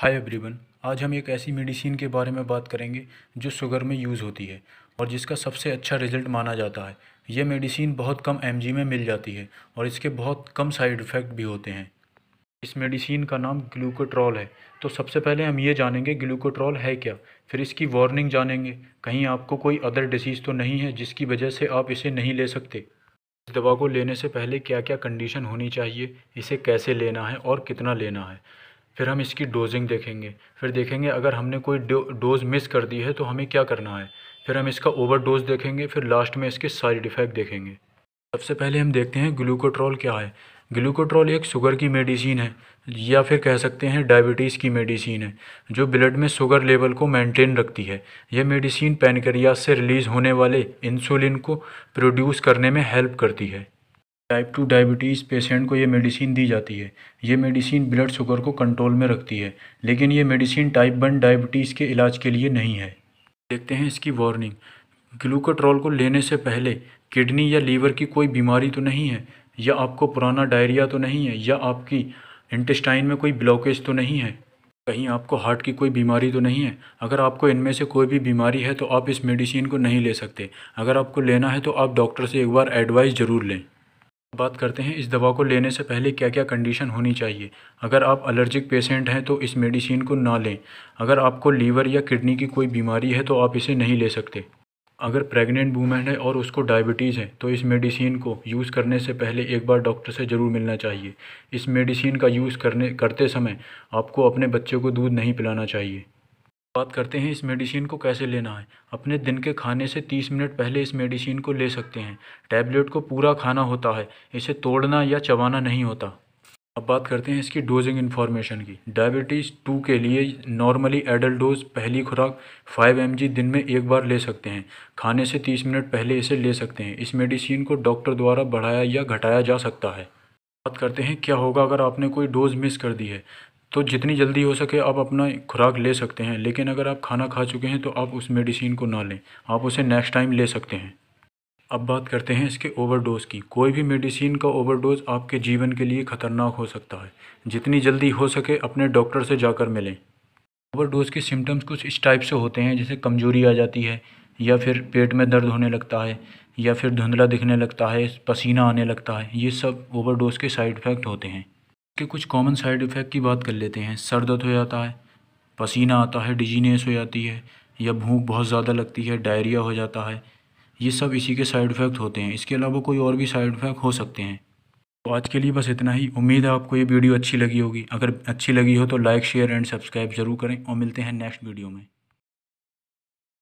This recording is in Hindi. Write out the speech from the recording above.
हाय एवरीवन आज हम एक ऐसी मेडिसिन के बारे में बात करेंगे जो शुगर में यूज़ होती है और जिसका सबसे अच्छा रिजल्ट माना जाता है यह मेडिसिन बहुत कम एम में मिल जाती है और इसके बहुत कम साइड इफ़ेक्ट भी होते हैं इस मेडिसिन का नाम ग्लूकोट्रॉल है तो सबसे पहले हम ये जानेंगे ग्लूकोट्रॉल है क्या फिर इसकी वार्निंग जानेंगे कहीं आपको कोई अदर डिसीज़ तो नहीं है जिसकी वजह से आप इसे नहीं ले सकते इस दवा को लेने से पहले क्या क्या कंडीशन होनी चाहिए इसे कैसे लेना है और कितना लेना है फिर हम इसकी डोजिंग देखेंगे फिर देखेंगे अगर हमने कोई डोज़ मिस कर दी है तो हमें क्या करना है फिर हम इसका ओवर डोज देखेंगे फिर लास्ट में इसके साइड इफ़ेक्ट देखेंगे सबसे पहले हम देखते हैं ग्लूकोट्रॉल क्या है ग्लूकोट्रॉल एक शुगर की मेडिसिन है या फिर कह सकते हैं डायबिटीज़ की मेडिसिन है जो ब्लड में शुगर लेवल को मेंटेन रखती है यह मेडिसिन पैनक्रियाज से रिलीज़ होने वाले इंसुलिन को प्रोड्यूस करने में हेल्प करती है टाइप टू डायबिटीज़ पेशेंट को ये मेडिसिन दी जाती है ये मेडिसिन ब्लड शुगर को कंट्रोल में रखती है लेकिन ये मेडिसिन टाइप वन डायबिटीज़ के इलाज के लिए नहीं है देखते हैं इसकी वार्निंग ग्लूकोट्रॉल को लेने से पहले किडनी या लीवर की कोई बीमारी तो नहीं है या आपको पुराना डायरिया तो नहीं है या आपकी इंटेस्टाइन में कोई ब्लॉकेज तो नहीं है कहीं आपको हार्ट की कोई बीमारी तो नहीं है अगर आपको इनमें से कोई भी बीमारी है तो आप इस मेडिसिन को नहीं ले सकते अगर आपको लेना है तो आप डॉक्टर से एक बार एडवाइस ज़रूर लें बात करते हैं इस दवा को लेने से पहले क्या क्या कंडीशन होनी चाहिए अगर आप एलर्जिक पेशेंट हैं तो इस मेडिसिन को ना लें अगर आपको लीवर या किडनी की कोई बीमारी है तो आप इसे नहीं ले सकते अगर प्रेग्नेंट वूमेन है और उसको डायबिटीज़ है तो इस मेडिसिन को यूज़ करने से पहले एक बार डॉक्टर से ज़रूर मिलना चाहिए इस मेडिसिन का यूज़ करने करते समय आपको अपने बच्चे को दूध नहीं पिलाना चाहिए बात करते हैं इस मेडिसिन को कैसे लेना है अपने दिन के खाने से 30 मिनट पहले इस मेडिसिन को ले सकते हैं टैबलेट को पूरा खाना होता है इसे तोड़ना या चबाना नहीं होता अब बात करते हैं इसकी डोजिंग इन्फॉर्मेशन की डायबिटीज़ टू के लिए नॉर्मली एडल्ट डोज पहली खुराक 5 एम दिन में एक बार ले सकते हैं खाने से 30 मिनट पहले इसे ले सकते हैं इस मेडिसिन को डॉक्टर द्वारा बढ़ाया या घटाया जा सकता है बात करते हैं क्या होगा अगर आपने कोई डोज मिस कर दी है तो जितनी जल्दी हो सके आप अपना खुराक ले सकते हैं लेकिन अगर आप खाना खा चुके हैं तो आप उस मेडिसिन को ना लें आप उसे नेक्स्ट टाइम ले सकते हैं अब बात करते हैं इसके ओवरडोज़ की कोई भी मेडिसिन का ओवरडोज़ आपके जीवन के लिए ख़तरनाक हो सकता है जितनी जल्दी हो सके अपने डॉक्टर से जाकर मिलें ओवरडोज़ के सिम्टम्स कुछ इस टाइप से होते हैं जैसे कमजोरी आ जाती है या फिर पेट में दर्द होने लगता है या फिर धुंधला दिखने लगता है पसीना आने लगता है ये सब ओवरडोज़ के साइड इफ़ेक्ट होते हैं के कुछ कॉमन साइड इफ़ेक्ट की बात कर लेते हैं सर दर्द हो जाता है पसीना आता है डिजीनेस हो जाती है या भूख बहुत ज़्यादा लगती है डायरिया हो जाता है ये सब इसी के साइड इफ़ेक्ट होते हैं इसके अलावा कोई और भी साइड इफ़ेक्ट हो सकते हैं तो आज के लिए बस इतना ही उम्मीद है आपको ये वीडियो अच्छी लगी होगी अगर अच्छी लगी हो तो लाइक शेयर एंड सब्सक्राइब ज़रूर करें और मिलते हैं नेक्स्ट वीडियो में